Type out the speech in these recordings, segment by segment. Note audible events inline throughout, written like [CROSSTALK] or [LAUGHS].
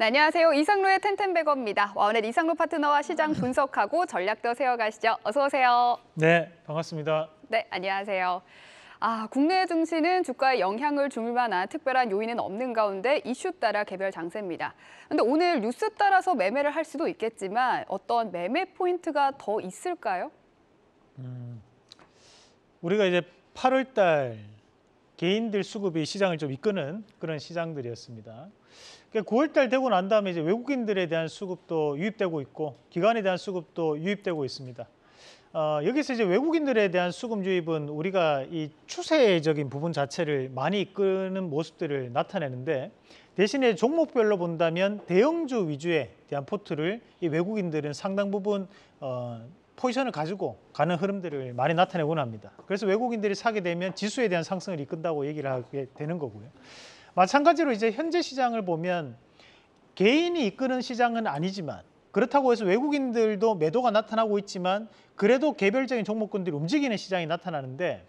네, 안녕하세요. 이상로의 텐텐백어입니다. 와우넷 이상로 파트너와 시장 분석하고 전략도 세워가시죠. 어서 오세요. 네, 반갑습니다. 네, 안녕하세요. 아, 국내 증시는 주가에 영향을 줄 만한 특별한 요인은 없는 가운데 이슈 따라 개별 장세입니다. 근데 오늘 뉴스 따라서 매매를 할 수도 있겠지만 어떤 매매 포인트가 더 있을까요? 음, 우리가 이제 8월 달 개인들 수급이 시장을 좀 이끄는 그런 시장들이었습니다. 9월달 그러니까 되고 난 다음에 이제 외국인들에 대한 수급도 유입되고 있고 기관에 대한 수급도 유입되고 있습니다. 어, 여기서 이제 외국인들에 대한 수급 유입은 우리가 이 추세적인 부분 자체를 많이 이끄는 모습들을 나타내는데 대신에 종목별로 본다면 대형주 위주의 대한 포트를 이 외국인들은 상당 부분 어, 포지션을 가지고 가는 흐름들을 많이 나타내곤 합니다. 그래서 외국인들이 사게 되면 지수에 대한 상승을 이끈다고 얘기를 하게 되는 거고요. 마찬가지로 이제 현재 시장을 보면 개인이 이끄는 시장은 아니지만 그렇다고 해서 외국인들도 매도가 나타나고 있지만 그래도 개별적인 종목군들이 움직이는 시장이 나타나는데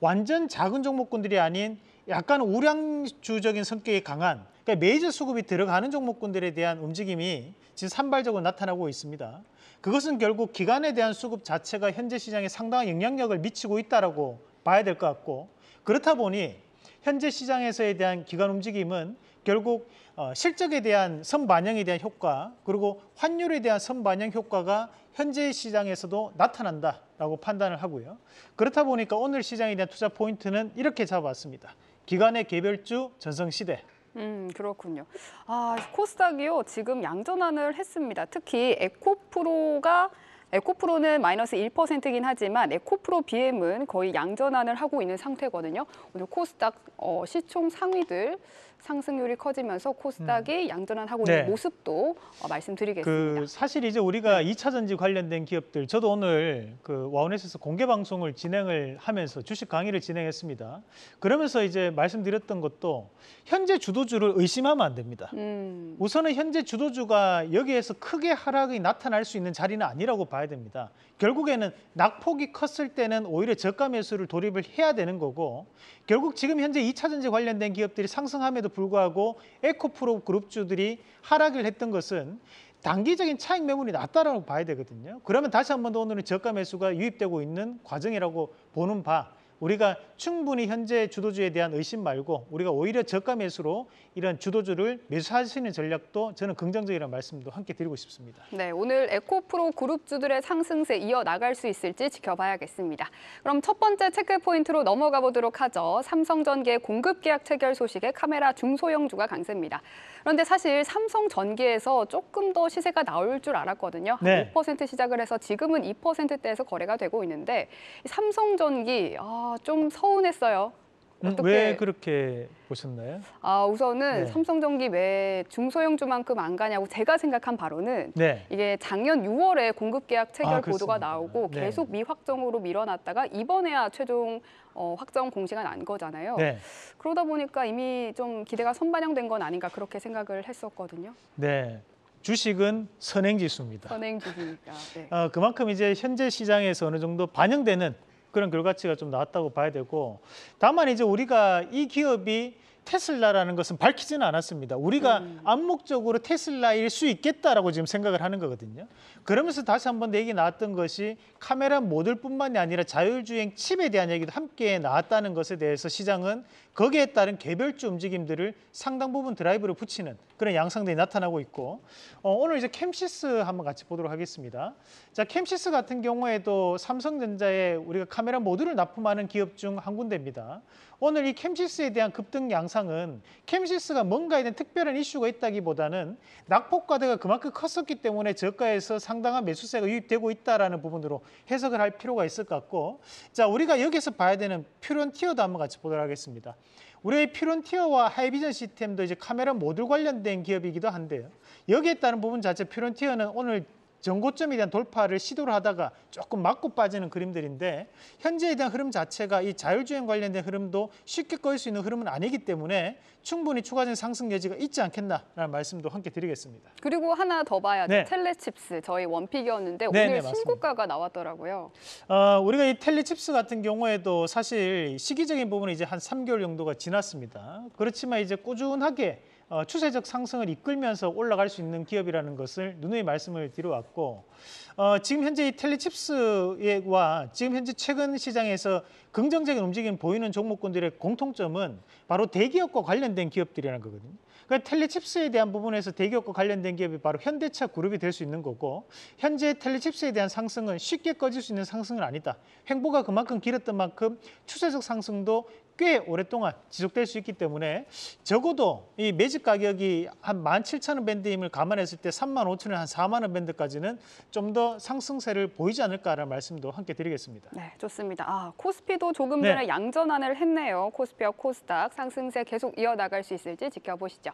완전 작은 종목군들이 아닌 약간 우량주적인 성격이 강한 그러니까 메이저 수급이 들어가는 종목군들에 대한 움직임이 지금 산발적으로 나타나고 있습니다. 그것은 결국 기관에 대한 수급 자체가 현재 시장에 상당한 영향력을 미치고 있다고 봐야 될 것 같고 그렇다 보니 현재 시장에서에 대한 기관 움직임은 결국 어, 실적에 대한 선반영에 대한 효과 그리고 환율에 대한 선반영 효과가 현재 시장에서도 나타난다라고 판단을 하고요. 그렇다 보니까 오늘 시장에 대한 투자 포인트는 이렇게 잡았습니다. 아 기관의 개별주 전성시대. 음, 그렇군요. 아, 코스닥이요. 지금 양전환을 했습니다. 특히 에코프로가 에코프로는 마이너스 1%이긴 하지만 에코프로 BM은 거의 양전환을 하고 있는 상태거든요. 오늘 코스닥 어, 시총 상위들 상승률이 커지면서 코스닥이 음. 양전환하고 있는 네. 모습도 어, 말씀드리겠습니다. 그 사실 이제 우리가 네. 이차 전지 관련된 기업들 저도 오늘 그 와운에서 공개 방송을 진행을 하면서 주식 강의를 진행했습니다. 그러면서 이제 말씀드렸던 것도 현재 주도주를 의심하면 안 됩니다. 음. 우선은 현재 주도주가 여기에서 크게 하락이 나타날 수 있는 자리는 아니라고 봐야 됩니다. 결국에는 낙폭이 컸을 때는 오히려 저가 매수를 돌입을 해야 되는 거고 결국 지금 현재 이차 전지 관련된 기업들이 상승함에도 불구하고 에코프로 그룹주들이 하락을 했던 것은 단기적인 차익 매물이 낮다라고 봐야 되거든요. 그러면 다시 한 번 더 오늘은 저가 매수가 유입되고 있는 과정이라고 보는 바 우리가 충분히 현재 주도주에 대한 의심 말고 우리가 오히려 저가 매수로 이런 주도주를 매수할 수 있는 전략도 저는 긍정적이라는 말씀도 함께 드리고 싶습니다. 네, 오늘 에코프로 그룹주들의 상승세 이어나갈 수 있을지 지켜봐야겠습니다. 그럼 첫 번째 체크 포인트로 넘어가 보도록 하죠. 삼성전기의 공급 계약 체결 소식에 카메라 중소형주가 강세입니다. 그런데 사실 삼성전기에서 조금 더 시세가 나올 줄 알았거든요. 네. 5% 시작을 해서 지금은 2%대에서 거래가 되고 있는데 삼성전기 아, 좀 서운했어요. 음, 어떻게... 왜 그렇게 보셨나요? 아, 우선은 네. 삼성전기 왜 중소형주만큼 안 가냐고 제가 생각한 바로는 네. 이게 작년 6월에 공급계약 체결 아, 보도가 나오고 네. 계속 미확정으로 밀어놨다가 이번에야 최종 어, 확정 공시가 난 거잖아요. 네. 그러다 보니까 이미 좀 기대가 선반영된 건 아닌가 그렇게 생각을 했었거든요. 네. 주식은 선행지수입니다. 선행지수니까. 네. 어, 그만큼 이제 현재 시장에서 어느 정도 반영되는 그런 결과치가 좀 나왔다고 봐야 되고 다만 이제 우리가 이 기업이 테슬라라는 것은 밝히지는 않았습니다. 우리가 음. 암묵적으로 테슬라일 수 있겠다라고 지금 생각을 하는 거거든요. 그러면서 다시 한 번 얘기 나왔던 것이 카메라 모델뿐만이 아니라 자율주행 칩에 대한 얘기도 함께 나왔다는 것에 대해서 시장은 거기에 따른 개별주 움직임들을 상당 부분 드라이브로 붙이는 그런 양상들이 나타나고 있고 어, 오늘 이제 캠시스 한번 같이 보도록 하겠습니다. 자 캠시스 같은 경우에도 삼성전자에 우리가 카메라 모듈을 납품하는 기업 중 한 군데입니다. 오늘 이 캠시스에 대한 급등 양상은 캠시스가 뭔가에 대한 특별한 이슈가 있다기보다는 낙폭과대가 그만큼 컸었기 때문에 저가에서 상당한 매수세가 유입되고 있다라는 부분으로 해석을 할 필요가 있을 것 같고 자 우리가 여기서 봐야 되는 퓨런티어도 한번 같이 보도록 하겠습니다. 우리의 퓨런티어와 하이비전 시스템도 이제 카메라 모듈 관련된 기업이기도 한데요. 여기에 따른 부분 자체 퓨런티어는 오늘 전고점에 대한 돌파를 시도를 하다가 조금 맞고 빠지는 그림들인데 현재에 대한 흐름 자체가 이 자율주행 관련된 흐름도 쉽게 꺼일 수 있는 흐름은 아니기 때문에 충분히 추가적인 상승 여지가 있지 않겠나라는 말씀도 함께 드리겠습니다. 그리고 하나 더 봐야 돼. 네. 텔레칩스 저희 원픽이었는데 네, 네, 오늘 네 신고가가 나왔더라고요. 어, 우리가 이 텔레칩스 같은 경우에도 사실 시기적인 부분은 이제 한 3개월 정도가 지났습니다. 그렇지만 이제 꾸준하게 어, 추세적 상승을 이끌면서 올라갈 수 있는 기업이라는 것을 누누이 말씀을 드려왔고 어, 지금 현재 이 텔레칩스와 지금 현재 최근 시장에서 긍정적인 움직임 보이는 종목군들의 공통점은 바로 대기업과 관련된 기업들이라는 거거든요. 그러니까 텔레칩스에 대한 부분에서 대기업과 관련된 기업이 바로 현대차 그룹이 될 수 있는 거고 현재 텔레칩스에 대한 상승은 쉽게 꺼질 수 있는 상승은 아니다. 횡보가 그만큼 길었던 만큼 추세적 상승도 꽤 오랫동안 지속될 수 있기 때문에 적어도 이 매집 가격이 한 17,000원 밴드임을 감안했을 때 35,000원, 한 4만원 밴드까지는 좀 더 상승세를 보이지 않을까라는 말씀도 함께 드리겠습니다. 네, 좋습니다. 아, 코스피도 조금 전에 네. 양전환을 했네요. 코스피와 코스닥 상승세 계속 이어나갈 수 있을지 지켜보시죠.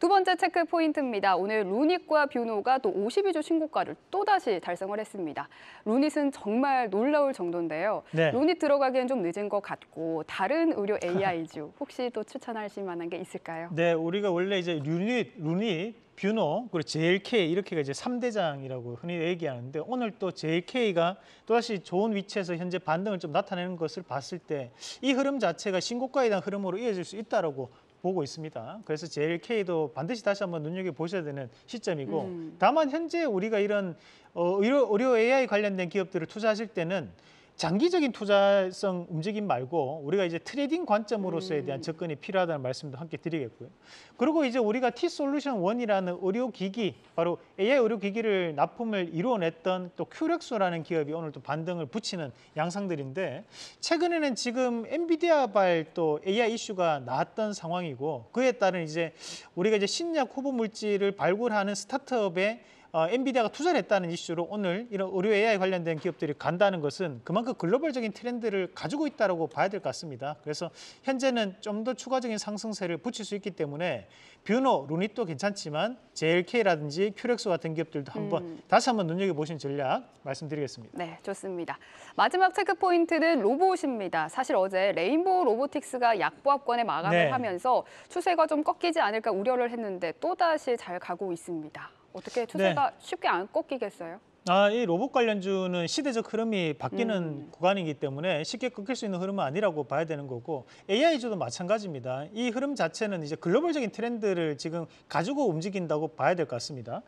두 번째 체크 포인트입니다. 오늘 루닛과 뷰노가 또5 2조 신고가를 또다시 달성을 했습니다. 루닛은 정말 놀라울 정도인데요. 네. 루닛 들어가기엔 좀 늦은 것 같고 다른 의료 AI주 [LAUGHS] 혹시 또 추천하실 만한 게 있을까요? 네, 우리가 원래 이제 루닛, 루닛, 뷰노, 그리고 JLK 이렇게가 이제 3대장이라고 흔히 얘기하는데 오늘 또 JLK가 또다시 좋은 위치에서 현재 반등을 좀 나타내는 것을 봤을 때 이 흐름 자체가 신고가에 대한 흐름으로 이어질 수 있다라고 보고 있습니다. 그래서 JLK도 반드시 다시 한번 눈여겨 보셔야 되는 시점이고 음. 다만 현재 우리가 이런 어, 의료, 의료 AI 관련된 기업들을 투자하실 때는 장기적인 투자성 움직임 말고 우리가 이제 트레이딩 관점으로서에 대한 음. 접근이 필요하다는 말씀도 함께 드리겠고요. 그리고 이제 우리가 T솔루션 1이라는 의료기기, 바로 AI 의료기기를 납품을 이뤄냈던 또 큐렉스라는 기업이 오늘 또 반등을 붙이는 양상들인데 최근에는 지금 엔비디아발 또 AI 이슈가 나왔던 상황이고 그에 따른 이제 우리가 이제 신약 후보 물질을 발굴하는 스타트업의 어, 엔비디아가 투자를 했다는 이슈로 오늘 이런 의료 AI 관련된 기업들이 간다는 것은 그만큼 글로벌적인 트렌드를 가지고 있다고 봐야 될 것 같습니다. 그래서 현재는 좀 더 추가적인 상승세를 붙일 수 있기 때문에 뷰노, 루닛도 괜찮지만 JLK라든지 큐렉스 같은 기업들도 한번 음. 다시 한번 눈여겨보신 전략 말씀드리겠습니다. 네, 좋습니다. 마지막 체크 포인트는 로봇입니다. 사실 어제 레인보우 로보틱스가 약보합권에 마감을 네. 하면서 추세가 좀 꺾이지 않을까 우려를 했는데 또다시 잘 가고 있습니다. 어떻게 네. 추세가 네. 쉽게 안 꺾이겠어요? 아, 이 로봇 관련주는 시대적 흐름이 바뀌는 음. 구간이기 때문에 쉽게 꺾일 수 있는 흐름은 아니라고 봐야 되는 거고 AI주도 마찬가지입니다. 이 흐름 자체는 이제 글로벌적인 트렌드를 지금 가지고 움직인다고 봐야 될 것 같습니다.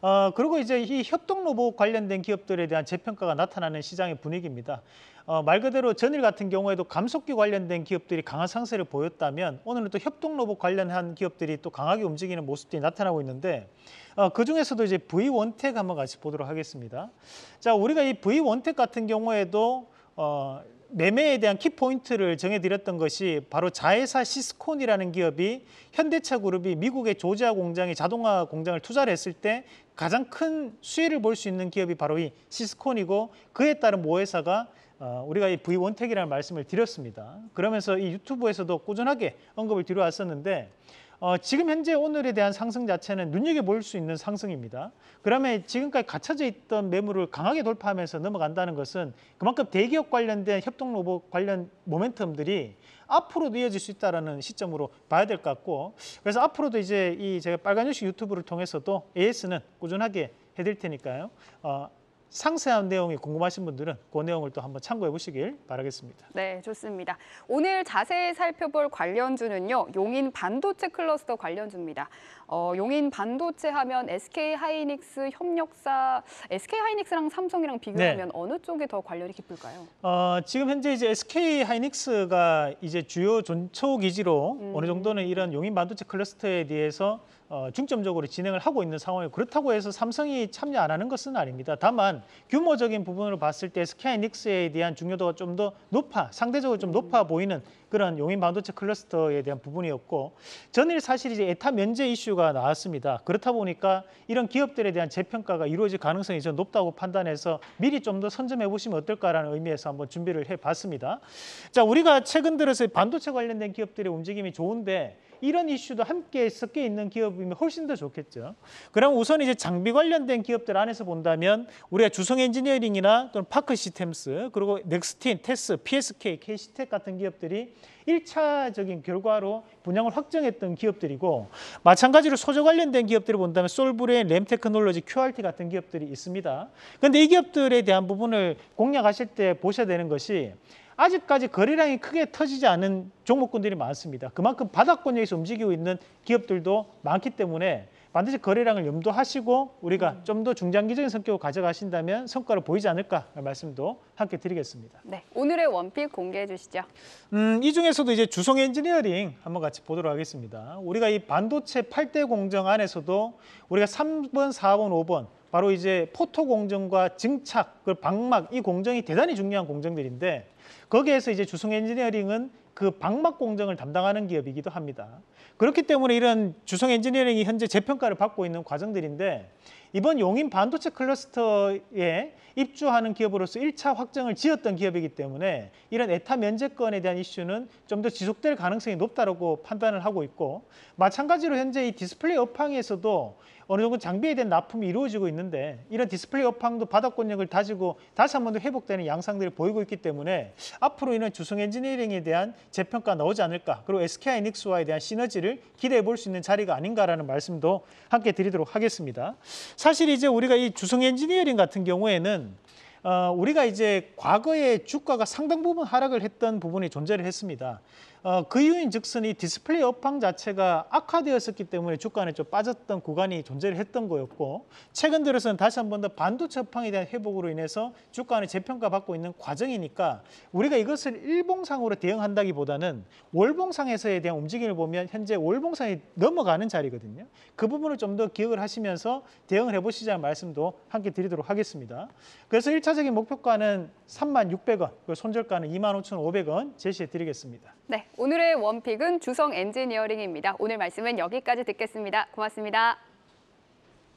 아, 그리고 이제 이 협동 로봇 관련된 기업들에 대한 재평가가 나타나는 시장의 분위기입니다. 어, 말 그대로 전일 같은 경우에도 감속기 관련된 기업들이 강한 상세를 보였다면 오늘은 또 협동 로봇 관련한 기업들이 또 강하게 움직이는 모습들이 나타나고 있는데 어, 그 중에서도 이제 V 원텍 한번 같이 보도록 하겠습니다. 자, 우리가 이 V 원텍 같은 경우에도 어, 매매에 대한 키포인트를 정해드렸던 것이 바로 자회사 시스콘이라는 기업이 현대차 그룹이 미국의 조지아 공장에 자동화 공장을 투자를 했을 때 가장 큰 수혜를 볼 수 있는 기업이 바로 이 시스콘이고 그에 따른 모회사가 어, 우리가 이 V 원택이라는 말씀을 드렸습니다. 그러면서 이 유튜브에서도 꾸준하게 언급을 뒤로 왔었는데 어, 지금 현재 오늘에 대한 상승 자체는 눈여겨볼 수 있는 상승입니다. 그러면 지금까지 갇혀져 있던 매물을 강하게 돌파하면서 넘어간다는 것은 그만큼 대기업 관련된 협동 로봇 관련 모멘텀들이 앞으로도 이어질 수 있다는 시점으로 봐야 될 것 같고 그래서 앞으로도 이제 이 제가 빨간 뉴스 유튜브를 통해서도 AS는 꾸준하게 해드릴 테니까요. 어, 상세한 내용이 궁금하신 분들은 그 내용을 또 한번 참고해 보시길 바라겠습니다. 네, 좋습니다. 오늘 자세히 살펴볼 관련주는요. 용인 반도체 클러스터 관련주입니다. 어, 용인 반도체 하면 SK 하이닉스 협력사, SK 하이닉스랑 삼성이랑 비교하면 네. 어느 쪽이 더 관련이 깊을까요? 어, 지금 현재 이제 SK 하이닉스가 이제 주요 전초 기지로 음. 어느 정도는 이런 용인 반도체 클러스터에 대해서 어, 중점적으로 진행을 하고 있는 상황이고 그렇다고 해서 삼성이 참여 안 하는 것은 아닙니다. 다만 규모적인 부분으로 봤을 때 스케이닉스에 대한 중요도가 좀 더 높아 상대적으로 좀 높아 보이는 그런 용인 반도체 클러스터에 대한 부분이었고 전일 사실 이제 에타 면제 이슈가 나왔습니다. 그렇다 보니까 이런 기업들에 대한 재평가가 이루어질 가능성이 좀 높다고 판단해서 미리 좀 더 선점해 보시면 어떨까라는 의미에서 한번 준비를 해봤습니다. 자 우리가 최근 들어서 반도체 관련된 기업들의 움직임이 좋은데 이런 이슈도 함께 섞여 있는 기업이면 훨씬 더 좋겠죠. 그럼 우선 이제 장비 관련된 기업들 안에서 본다면 우리가 주성 엔지니어링이나 또는 파크 시스템스 그리고 넥스틴, 테스, PSK, KC텍 같은 기업들이 1차적인 결과로 분양을 확정했던 기업들이고 마찬가지로 소재 관련된 기업들을 본다면 솔브레인, 램테크놀로지, QRT 같은 기업들이 있습니다. 그런데 이 기업들에 대한 부분을 공략하실 때 보셔야 되는 것이 아직까지 거래량이 크게 터지지 않은 종목군들이 많습니다. 그만큼 바닥권 역에서 움직이고 있는 기업들도 많기 때문에 반드시 거래량을 염두하시고 우리가 음. 좀더 중장기적인 성격을 가져가신다면 성과를 보이지 않을까 말씀도 함께 드리겠습니다. 네, 오늘의 원픽 공개해 주시죠. 음, 이 중에서도 이제 주성 엔지니어링 한번 같이 보도록 하겠습니다. 우리가 이 반도체 8대 공정 안에서도 우리가 3번, 4번, 5번 바로 이제 포토 공정과 증착, 그 방막 이 공정이 대단히 중요한 공정들인데 거기에서 이제 주성 엔지니어링은 그 방막 공정을 담당하는 기업이기도 합니다. 그렇기 때문에 이런 주성 엔지니어링이 현재 재평가를 받고 있는 과정들인데 이번 용인 반도체 클러스터에 입주하는 기업으로서 1차 확정을 지었던 기업이기 때문에 이런 에타 면제권에 대한 이슈는 좀 더 지속될 가능성이 높다고 판단을 하고 있고 마찬가지로 현재 이 디스플레이 업황에서도 어느 정도 장비에 대한 납품이 이루어지고 있는데 이런 디스플레이 업황도 바닥권력을 다지고 다시 한 번 더 회복되는 양상들을 보이고 있기 때문에 앞으로 이런 주성 엔지니어링에 대한 재평가 나오지 않을까 그리고 SK 하이닉스와에 대한 시너지 될지를 기대해 볼 수 있는 자리가 아닌가라는 말씀도 함께 드리도록 하겠습니다. 사실 이제 우리가 이 주성 엔지니어링 같은 경우에는 어, 우리가 이제 과거에 주가가 상당 부분 하락을 했던 부분이 존재를 했습니다. 어, 그 이유인즉슨 이 디스플레이 업황 자체가 악화되었었기 때문에 주가에 좀 빠졌던 구간이 존재를 했던 거였고 최근 들어서는 다시 한 번 더 반도체 업황에 대한 회복으로 인해서 주가에 재평가받고 있는 과정이니까 우리가 이것을 일봉상으로 대응한다기보다는 월봉상에서에 대한 움직임을 보면 현재 월봉상이 넘어가는 자리거든요. 그 부분을 좀 더 기억을 하시면서 대응을 해보시자는 말씀도 함께 드리도록 하겠습니다. 그래서 1차적인 목표가는 3만 600원, 손절가는 2만 5,500원 제시해 드리겠습니다. 네, 오늘의 원픽은 주성 엔지니어링입니다. 오늘 말씀은 여기까지 듣겠습니다. 고맙습니다.